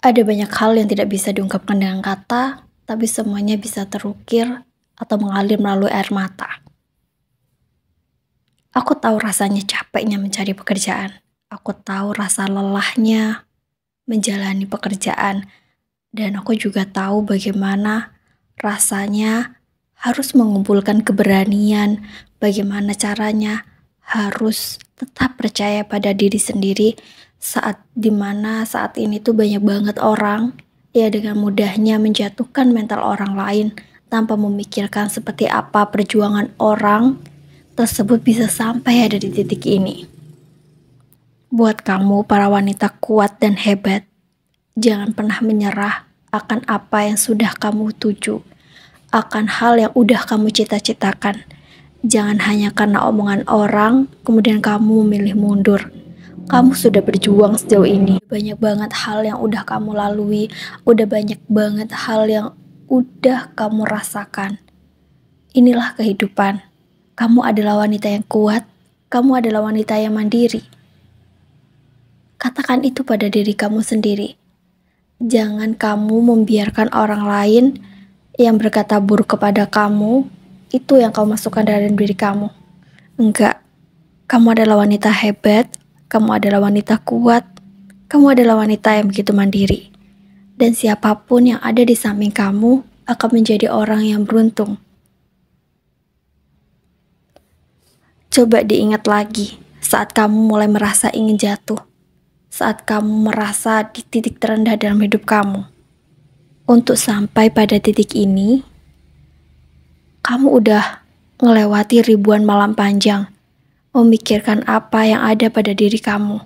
Ada banyak hal yang tidak bisa diungkapkan dengan kata, tapi semuanya bisa terukir atau mengalir melalui air mata. Aku tahu rasanya capeknya mencari pekerjaan. Aku tahu rasa lelahnya menjalani pekerjaan. Dan aku juga tahu bagaimana rasanya harus mengumpulkan keberanian, bagaimana caranya harus tetap percaya pada diri sendiri saat dimana saat ini tuh banyak banget orang ya dengan mudahnya menjatuhkan mental orang lain tanpa memikirkan seperti apa perjuangan orang tersebut bisa sampai ada di titik ini. Buat kamu para wanita kuat dan hebat, jangan pernah menyerah akan apa yang sudah kamu tuju, akan hal yang udah kamu cita-citakan. Jangan hanya karena omongan orang, kemudian kamu memilih mundur kamu sudah berjuang sejauh ini. Banyak banget hal yang udah kamu lalui, udah banyak banget hal yang udah kamu rasakan. Inilah kehidupan. Kamu adalah wanita yang kuat, kamu adalah wanita yang mandiri. Katakan itu pada diri kamu sendiri. Jangan kamu membiarkan orang lain yang berkata buruk kepada kamu, itu yang kamu masukkan dalam diri kamu. Enggak, kamu adalah wanita hebat, kamu adalah wanita kuat, kamu adalah wanita yang begitu mandiri. Dan siapapun yang ada di samping kamu akan menjadi orang yang beruntung. Coba diingat lagi saat kamu mulai merasa ingin jatuh, saat kamu merasa di titik terendah dalam hidup kamu. Untuk sampai pada titik ini, kamu udah melewati ribuan malam panjang memikirkan apa yang ada pada diri kamu.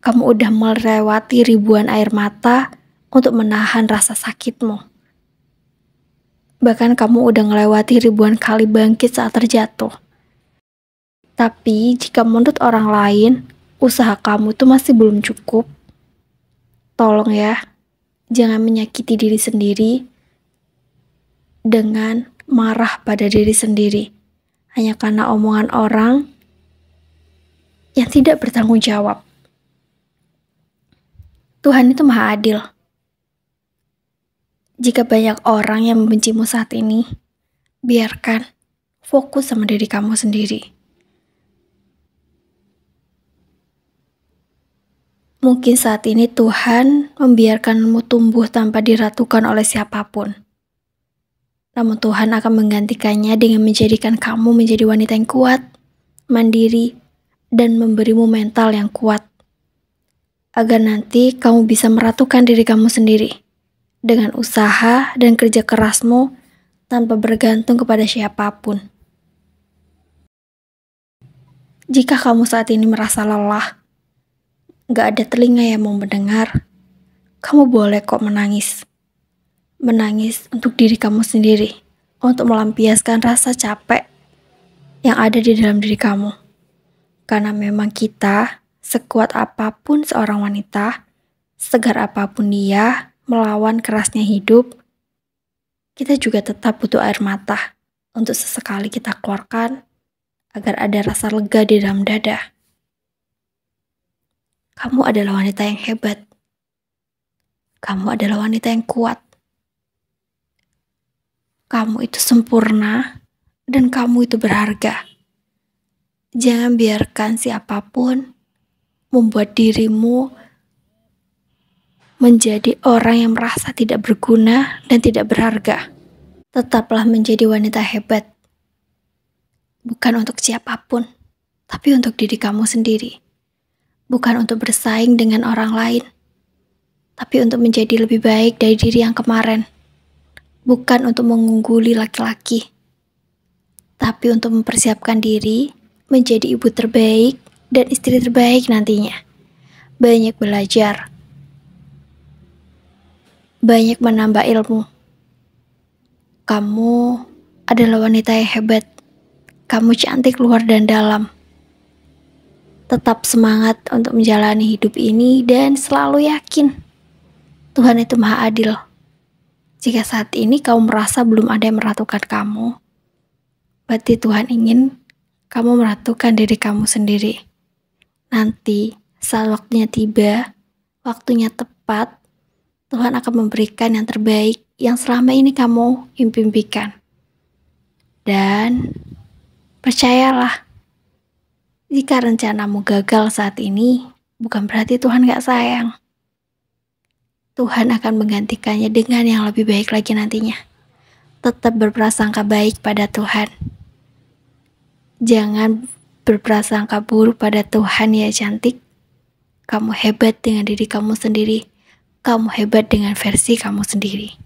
Kamu udah melewati ribuan air mata untuk menahan rasa sakitmu. Bahkan kamu udah melewati ribuan kali bangkit saat terjatuh. Tapi jika menurut orang lain, usaha kamu itu masih belum cukup. Tolong ya, jangan menyakiti diri sendiri dengan marah pada diri sendiri hanya karena omongan orang yang tidak bertanggung jawab. Tuhan itu Maha Adil. Jika banyak orang yang membencimu saat ini, biarkan fokus sama diri kamu sendiri. Mungkin saat ini Tuhan membiarkanmu tumbuh tanpa diratukan oleh siapapun. Namun Tuhan akan menggantikannya dengan menjadikan kamu menjadi wanita yang kuat, mandiri, dan memberimu mental yang kuat. Agar nanti kamu bisa meratukan diri kamu sendiri dengan usaha dan kerja kerasmu tanpa bergantung kepada siapapun. Jika kamu saat ini merasa lelah, gak ada telinga yang mau mendengar, kamu boleh kok menangis menangis untuk diri kamu sendiri, untuk melampiaskan rasa capek yang ada di dalam diri kamu. Karena memang kita, sekuat apapun seorang wanita, segar apapun dia, melawan kerasnya hidup, kita juga tetap butuh air mata untuk sesekali kita keluarkan agar ada rasa lega di dalam dada. Kamu adalah wanita yang hebat. Kamu adalah wanita yang kuat kamu itu sempurna dan kamu itu berharga. Jangan biarkan siapapun membuat dirimu menjadi orang yang merasa tidak berguna dan tidak berharga. Tetaplah menjadi wanita hebat, bukan untuk siapapun, tapi untuk diri kamu sendiri, bukan untuk bersaing dengan orang lain, tapi untuk menjadi lebih baik dari diri yang kemarin bukan untuk mengungguli laki-laki, tapi untuk mempersiapkan diri menjadi ibu terbaik dan istri terbaik nantinya. Banyak belajar, banyak menambah ilmu. Kamu adalah wanita yang hebat. Kamu cantik luar dan dalam. Tetap semangat untuk menjalani hidup ini dan selalu yakin Tuhan itu Maha Adil. Jika saat ini kamu merasa belum ada yang meratukan kamu, berarti Tuhan ingin kamu meratukan diri kamu sendiri. Nanti, saat waktunya tiba, waktunya tepat, Tuhan akan memberikan yang terbaik yang selama ini kamu impimpikan. Dan percayalah, jika rencanamu gagal saat ini, bukan berarti Tuhan gak sayang. Tuhan akan menggantikannya dengan yang lebih baik lagi nantinya. Tetap berprasangka baik pada Tuhan. Jangan berprasangka buruk pada Tuhan ya cantik. Kamu hebat dengan diri kamu sendiri. Kamu hebat dengan versi kamu sendiri.